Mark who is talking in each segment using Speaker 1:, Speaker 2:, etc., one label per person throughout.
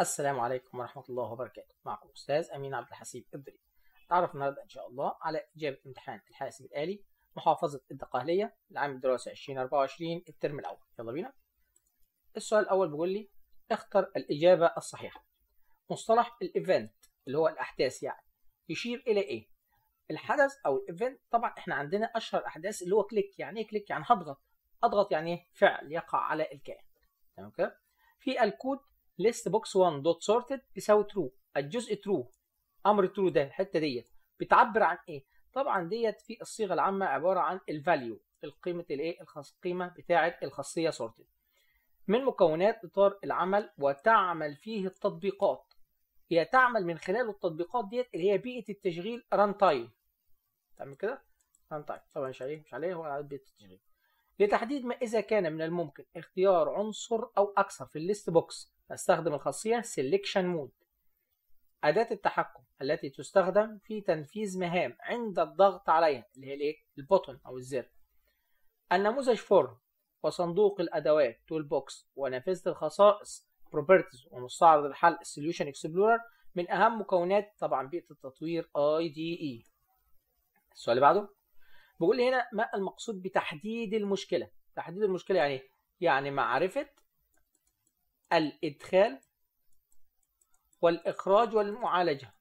Speaker 1: السلام عليكم ورحمة الله وبركاته معكم الأستاذ أمين عبد الحسيب الضريب تعرف النهاردة إن شاء الله على إجابة امتحان الحاسب الآلي محافظة الدقهلية العام الدراسي 2024 الترم الأول يلا بينا السؤال الأول بيقول لي اختر الإجابة الصحيحة مصطلح الإيفنت اللي هو الأحداث يعني يشير إلى إيه؟ الحدث أو الإيفنت طبعا إحنا عندنا أشهر الأحداث اللي هو كليك يعني إيه كليك يعني هضغط أضغط يعني فعل يقع على الكائن تمام كده؟ في الكود list box 1 dot sorted بيساوي true الجزء true امر true ده الحته ديت بتعبر عن ايه طبعا ديت في الصيغه العامه عباره عن الفاليو القيمه الايه القيمه بتاعه الخاصيه sorted من مكونات اطار العمل وتعمل فيه التطبيقات هي تعمل من خلال التطبيقات ديت اللي هي بيئه التشغيل ران تايم تمام كده ران تايم طبعا مش عليه مش عليه هو على بيئه التشغيل لتحديد ما اذا كان من الممكن اختيار عنصر او اكثر في الليست بوكس أستخدم الخاصية Selection Mode أداة التحكم التي تستخدم في تنفيذ مهام عند الضغط عليها اللي هي الإيه؟ البوتن أو الزر النموذج فورم وصندوق الأدوات تول بوكس ونافذة الخصائص بروبرتيز ومستعرض الحل Solution Explorer من أهم مكونات طبعا بيئة التطوير IDE السؤال اللي بعده بقول هنا ما المقصود بتحديد المشكلة تحديد المشكلة يعني إيه؟ يعني معرفة الإدخال والإخراج والمعالجة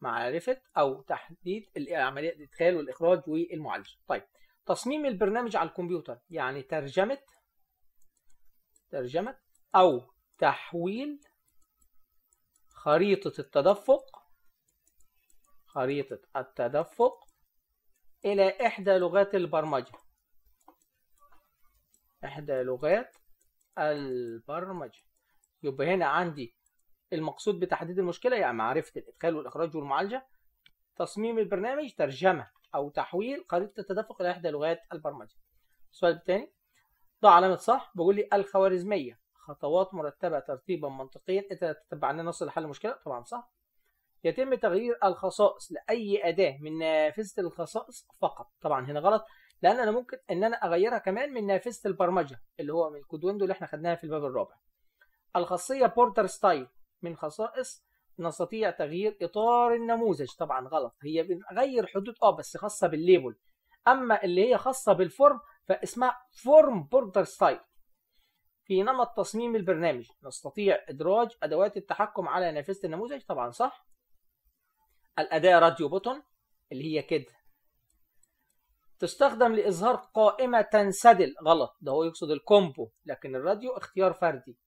Speaker 1: معرفة أو تحديد عملية الإدخال والإخراج والمعالجة طيب تصميم البرنامج على الكمبيوتر يعني ترجمة ترجمة أو تحويل خريطة التدفق خريطة التدفق إلى إحدى لغات البرمجة إحدى لغات البرمجة يبقى هنا عندي المقصود بتحديد المشكلة يعني معرفة الإدخال والإخراج والمعالجة تصميم البرنامج ترجمة أو تحويل خريطة التدفق إلى إحدى لغات البرمجة السؤال الثاني ضع علامة صح بيقول لي الخوارزمية خطوات مرتبة ترتيبا منطقيا تتبع أننا نصل لحل المشكلة طبعا صح يتم تغيير الخصائص لأي أداة من نافذة الخصائص فقط طبعا هنا غلط لان انا ممكن ان انا اغيرها كمان من نافذه البرمجه اللي هو من الكود ويندو اللي احنا خدناها في الباب الرابع الخاصيه بورتر ستايل من خصائص نستطيع تغيير اطار النموذج طبعا غلط هي بنغير حدود اه بس خاصه بالليبل اما اللي هي خاصه بالفورم فاسمها فورم بوردر ستايل في نمط تصميم البرنامج نستطيع ادراج ادوات التحكم على نافذه النموذج طبعا صح الاداه راديو بوتون اللي هي كده تستخدم لإظهار قائمة تنسدل غلط ده هو يقصد الكومبو لكن الراديو اختيار فردي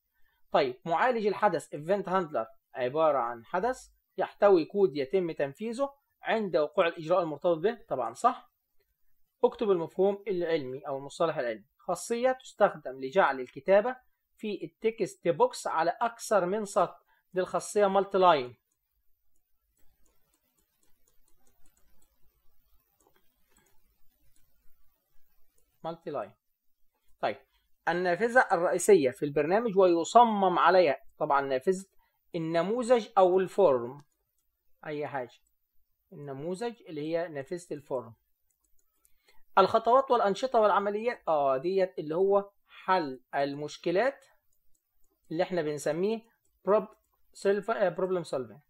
Speaker 1: طيب معالج الحدث Event Handler عبارة عن حدث يحتوي كود يتم تنفيذه عند وقوع الإجراء المرتبط به طبعا صح اكتب المفهوم العلمي أو المصطلح العلمي خاصية تستخدم لجعل الكتابة في التكست بوكس على أكثر من سطر دي الخاصية مالتي لاين مالتي لاين طيب النافذة الرئيسية في البرنامج ويصمم عليها طبعا نافذة النموذج أو الفورم أي حاجة النموذج اللي هي نافذة الفورم الخطوات والأنشطة والعمليات اه ديت اللي هو حل المشكلات اللي احنا بنسميه بروب سيلف... بروبلم سولفنج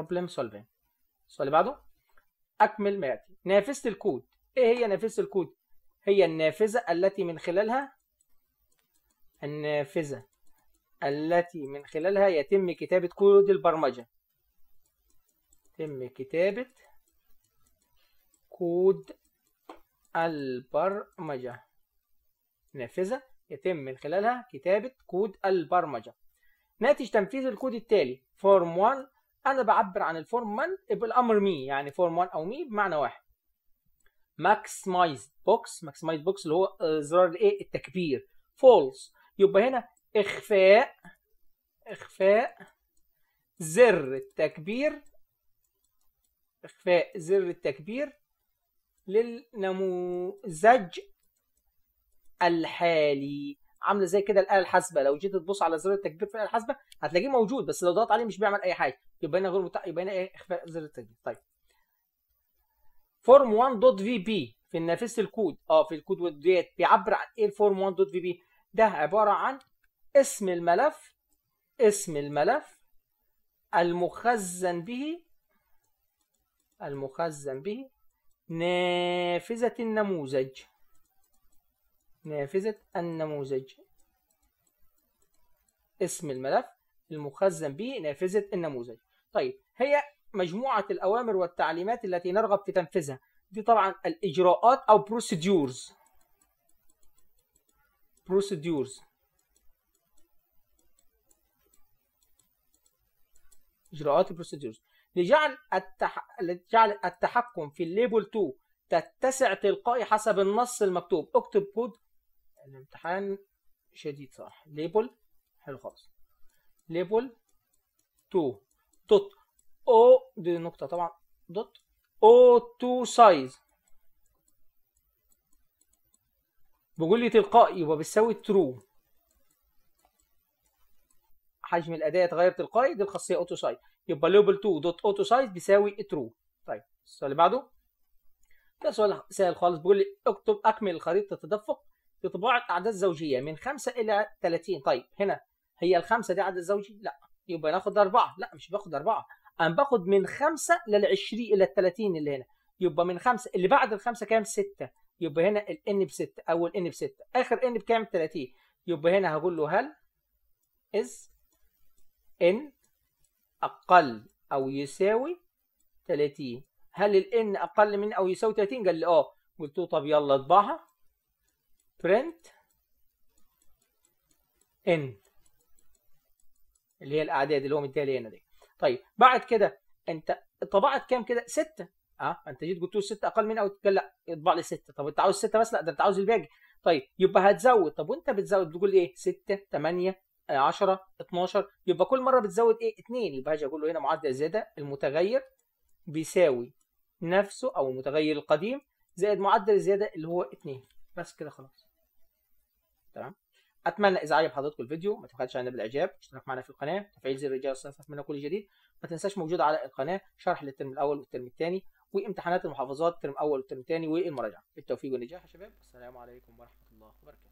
Speaker 1: بروبلم سولفين السؤال اللي بعده اكمل ما ياتي نافذه الكود ايه هي نافذه الكود هي النافذه التي من خلالها النافذه التي من خلالها يتم كتابه كود البرمجه يتم كتابه كود البرمجه نافذه يتم من خلالها كتابه كود البرمجه ناتج تنفيذ الكود التالي فورم 1 انا بعبر عن الفورم 1 بالامر مي يعني فورم 1 او مي بمعنى واحد ماكسمايز بوكس ماكسمايز بوكس اللي هو آه، زرار الايه التكبير فولس يبقى هنا اخفاء اخفاء زر التكبير اخفاء زر التكبير للنموذج الحالي عامله زي كده الاله الحاسبه لو جيت تبص على زر التكبير في الاله الحاسبه هتلاقيه موجود بس لو ضغطت عليه مش بيعمل اي حاجه يبقى هنا غير متاح يبقى هنا ايه اخفاء زر التسجيل طيب فورم 1 دوت في بي في نفس الكود اه في الكود ديت بيعبر عن ايه الفورم 1 دوت في بي ده عباره عن اسم الملف اسم الملف المخزن به المخزن به نافذة النموذج نافذة النموذج اسم الملف المخزن به نافذة النموذج طيب هي مجموعه الاوامر والتعليمات التي نرغب في تنفيذها دي طبعا الاجراءات او بروسيدورز بروسيدورز اجراءات البروسيدورز لجعل التح... لجعل التحكم في الليبل 2 تتسع تلقائي حسب النص المكتوب اكتب كود الامتحان شديد صح ليبل حلو خالص ليبل 2 دوت او دي نقطه طبعا دوت او تو سايز لي تلقائي يبقى بتساوي ترو حجم الاداه يتغير تلقائي دي الخاصيه اوتو سايز يبقى ليبل 2 دوت اوتو سايز بيساوي ترو طيب السؤال اللي بعده ده سؤال سهل خالص بيقول لي اكتب اكمل خريطه التدفق بطباعه اعداد زوجيه من 5 الى 30 طيب هنا هي الخمسه دي عدد زوجي لا يبقى ناخد أربعة لا مش باخد أربعة أنا باخد من خمسة للعشرين إلى 30 اللي هنا يبقى من خمسة اللي بعد الخمسة كام ستة يبقى هنا n بستة أو n بستة آخر N بكام 30 يبقى هنا هقول له هل is N أقل أو يساوي 30 هل n اقل من او يساوي 30 قال لي اه قلت له طب يلا اطبعها print n اللي هي الاعداد اللي هو مديها لي هنا دي طيب بعد كده انت طبعت كام كده سته اه انت جيت قلت له سته اقل من او قال لا اطبع لي سته طب انت عاوز سته بس لا ده انت عاوز الباقي طيب يبقى هتزود طب وانت بتزود بتقول ايه سته تمانية 10 آه، 12 يبقى كل مره بتزود ايه 2 يبقى هاجي اقول له هنا معدل زياده المتغير بيساوي نفسه او المتغير القديم زائد معدل الزياده اللي هو 2 بس كده خلاص تمام اتمنى اذا عجب حضراتكم الفيديو ما تبخلش علينا بالاعجاب اشترك معنا في القناه تفعيل زر الجرس عشان منا كل جديد ما تنساش موجود على القناه شرح للترم الاول والترم الثاني وامتحانات المحافظات الترم الاول والترم الثاني والمراجعه بالتوفيق والنجاح يا شباب السلام عليكم ورحمه الله وبركاته